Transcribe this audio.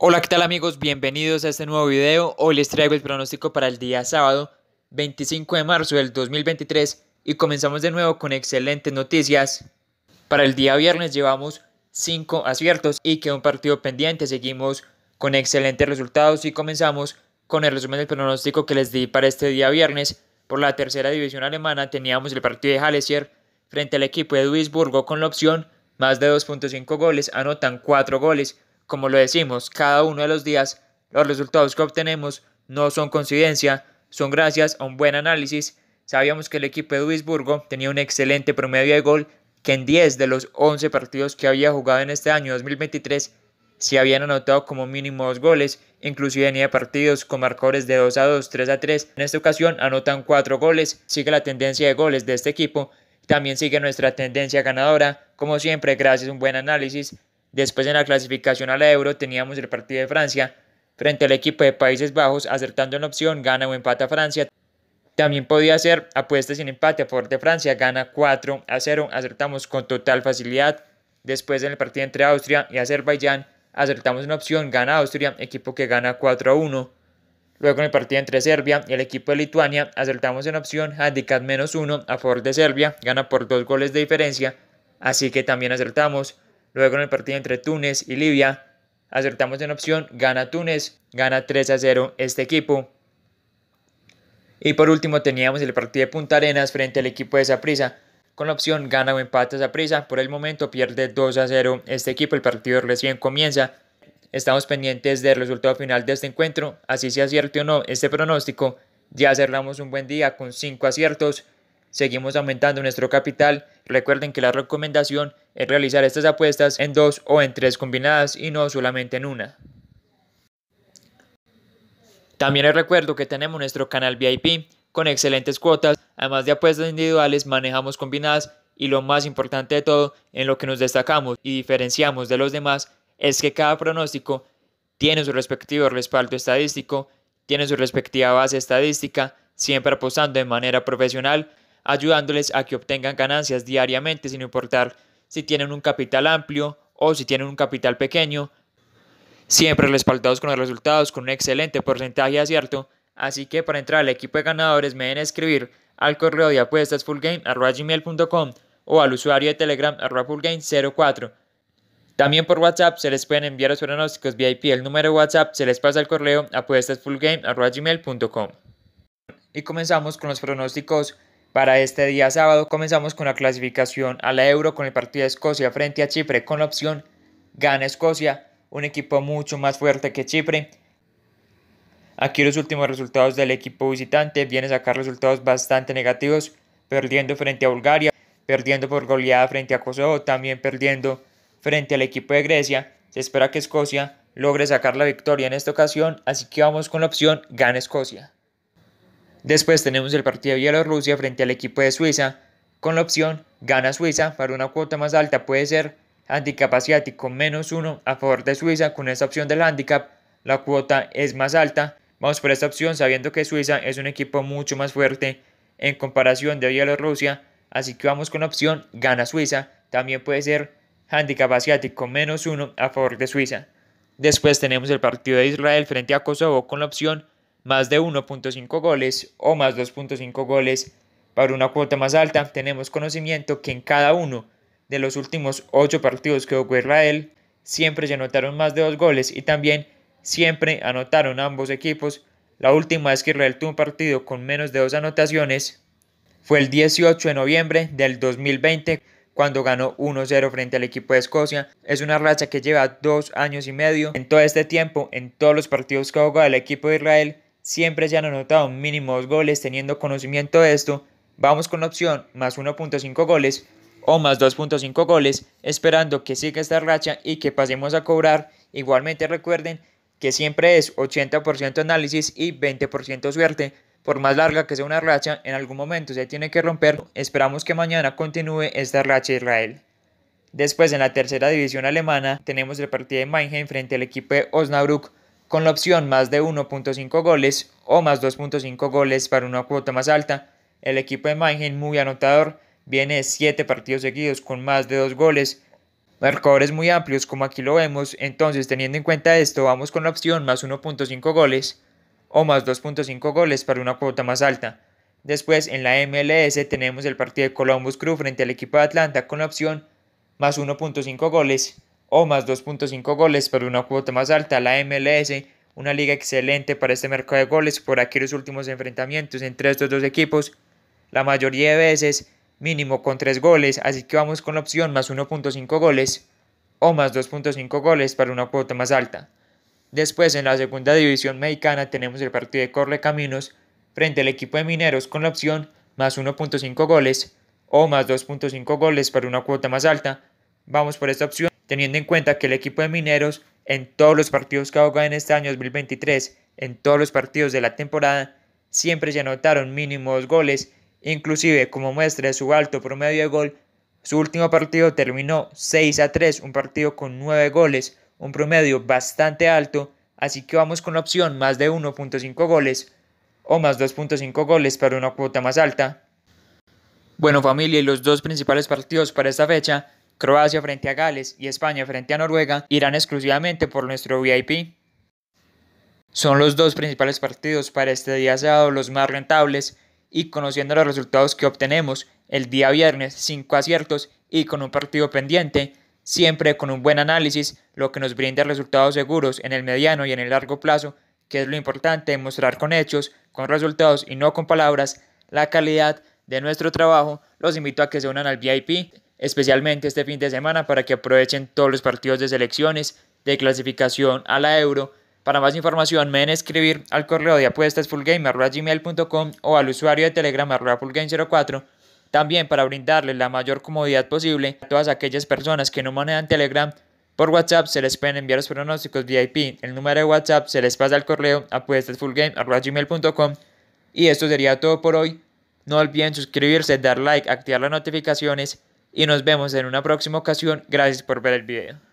Hola, ¿qué tal amigos? Bienvenidos a este nuevo video. Hoy les traigo el pronóstico para el día sábado 25 de marzo del 2023 y comenzamos de nuevo con excelentes noticias. Para el día viernes llevamos 5 aciertos y queda un partido pendiente. Seguimos con excelentes resultados y comenzamos con el resumen del pronóstico que les di para este día viernes. Por la tercera división alemana teníamos el partido de Hallesier frente al equipo de Duisburgo con la opción más de 2.5 goles, anotan 4 goles como lo decimos cada uno de los días, los resultados que obtenemos no son coincidencia, son gracias a un buen análisis. Sabíamos que el equipo de Duisburgo tenía un excelente promedio de gol que en 10 de los 11 partidos que había jugado en este año 2023 se habían anotado como mínimo dos goles, inclusive venía partidos con marcadores de 2 a 2, 3 a 3. En esta ocasión anotan 4 goles, sigue la tendencia de goles de este equipo, también sigue nuestra tendencia ganadora, como siempre gracias a un buen análisis, Después en la clasificación a la Euro teníamos el partido de Francia frente al equipo de Países Bajos, acertando en la opción gana o empata Francia. También podía hacer apuesta sin empate a favor de Francia, gana 4 a 0, acertamos con total facilidad. Después en el partido entre Austria y Azerbaiyán, acertamos en opción, gana Austria, equipo que gana 4 a 1. Luego en el partido entre Serbia y el equipo de Lituania, acertamos en opción handicap menos 1 a favor de Serbia, gana por dos goles de diferencia, así que también acertamos. Luego en el partido entre Túnez y Libia, acertamos en opción, gana Túnez, gana 3 a 0 este equipo. Y por último teníamos el partido de Punta Arenas frente al equipo de Zaprisa con la opción gana o empate Zaprisa Por el momento pierde 2 a 0 este equipo, el partido recién comienza. Estamos pendientes del resultado final de este encuentro, así se acierte o no este pronóstico. Ya cerramos un buen día con 5 aciertos seguimos aumentando nuestro capital. Recuerden que la recomendación es realizar estas apuestas en dos o en tres combinadas y no solamente en una. También les recuerdo que tenemos nuestro canal VIP con excelentes cuotas, además de apuestas individuales manejamos combinadas y lo más importante de todo, en lo que nos destacamos y diferenciamos de los demás, es que cada pronóstico tiene su respectivo respaldo estadístico, tiene su respectiva base estadística, siempre apostando de manera profesional ayudándoles a que obtengan ganancias diariamente sin importar si tienen un capital amplio o si tienen un capital pequeño, siempre respaldados con los resultados con un excelente porcentaje de acierto. Así que para entrar al equipo de ganadores me deben escribir al correo de apuestas gmail.com o al usuario de Telegram fullgame04. También por WhatsApp se les pueden enviar los pronósticos VIP. El número de WhatsApp se les pasa al correo apuestasfullgame.com. Y comenzamos con los pronósticos para este día sábado comenzamos con la clasificación a la Euro con el partido de Escocia frente a Chipre con la opción gana Escocia, un equipo mucho más fuerte que Chipre. Aquí los últimos resultados del equipo visitante viene a sacar resultados bastante negativos, perdiendo frente a Bulgaria, perdiendo por goleada frente a Kosovo, también perdiendo frente al equipo de Grecia. Se espera que Escocia logre sacar la victoria en esta ocasión, así que vamos con la opción gana Escocia. Después tenemos el partido de Bielorrusia frente al equipo de Suiza, con la opción gana Suiza para una cuota más alta puede ser handicap asiático menos uno a favor de Suiza con esta opción del handicap la cuota es más alta vamos por esta opción sabiendo que Suiza es un equipo mucho más fuerte en comparación de Bielorrusia así que vamos con la opción gana Suiza también puede ser handicap asiático menos uno a favor de Suiza después tenemos el partido de Israel frente a Kosovo con la opción más de 1.5 goles o más 2.5 goles. Para una cuota más alta, tenemos conocimiento que en cada uno de los últimos 8 partidos que jugó Israel, siempre se anotaron más de 2 goles y también siempre anotaron ambos equipos. La última vez que Israel tuvo un partido con menos de 2 anotaciones fue el 18 de noviembre del 2020 cuando ganó 1-0 frente al equipo de Escocia. Es una racha que lleva dos años y medio. En todo este tiempo, en todos los partidos que ha el equipo de Israel, siempre se han anotado mínimos goles teniendo conocimiento de esto, vamos con la opción más 1.5 goles o más 2.5 goles, esperando que siga esta racha y que pasemos a cobrar. Igualmente recuerden que siempre es 80% análisis y 20% suerte. Por más larga que sea una racha, en algún momento se tiene que romper. Esperamos que mañana continúe esta racha Israel. Después en la tercera división alemana tenemos el partido de Mainheim frente al equipo de Osnabrück con la opción más de 1.5 goles o más 2.5 goles para una cuota más alta. El equipo de imagen muy anotador, viene de 7 partidos seguidos con más de 2 goles. Marcadores muy amplios, como aquí lo vemos. Entonces, teniendo en cuenta esto, vamos con la opción más 1.5 goles o más 2.5 goles para una cuota más alta. Después, en la MLS tenemos el partido de Columbus Crew frente al equipo de Atlanta con la opción más 1.5 goles o más 2.5 goles para una cuota más alta. La MLS, una liga excelente para este mercado de goles. Por aquí los últimos enfrentamientos entre estos dos equipos, la mayoría de veces mínimo con 3 goles. Así que vamos con la opción más 1.5 goles o más 2.5 goles para una cuota más alta. Después en la segunda división mexicana tenemos el partido de Corre Caminos frente al equipo de Mineros con la opción más 1.5 goles o más 2.5 goles para una cuota más alta. Vamos por esta opción teniendo en cuenta que el equipo de Mineros en todos los partidos que jugado en este año 2023, en todos los partidos de la temporada, siempre se anotaron mínimo dos goles, inclusive como muestra de su alto promedio de gol, su último partido terminó 6 a 3, un partido con 9 goles, un promedio bastante alto, así que vamos con la opción más de 1.5 goles o más 2.5 goles para una cuota más alta. Bueno familia, los dos principales partidos para esta fecha Croacia frente a Gales y España frente a Noruega irán exclusivamente por nuestro VIP. Son los dos principales partidos para este día sábado los más rentables y conociendo los resultados que obtenemos el día viernes, cinco aciertos y con un partido pendiente, siempre con un buen análisis, lo que nos brinda resultados seguros en el mediano y en el largo plazo, que es lo importante, mostrar con hechos, con resultados y no con palabras la calidad de nuestro trabajo, los invito a que se unan al VIP especialmente este fin de semana, para que aprovechen todos los partidos de selecciones de clasificación a la Euro. Para más información, me deben escribir al correo de apuestas o al usuario de Telegram fullgame04. También para brindarles la mayor comodidad posible a todas aquellas personas que no manejan Telegram, por WhatsApp se les pueden enviar los pronósticos VIP. El número de WhatsApp se les pasa al correo apuestasfullgame.com. Y esto sería todo por hoy. No olviden suscribirse, dar like, activar las notificaciones y nos vemos en una próxima ocasión. Gracias por ver el video.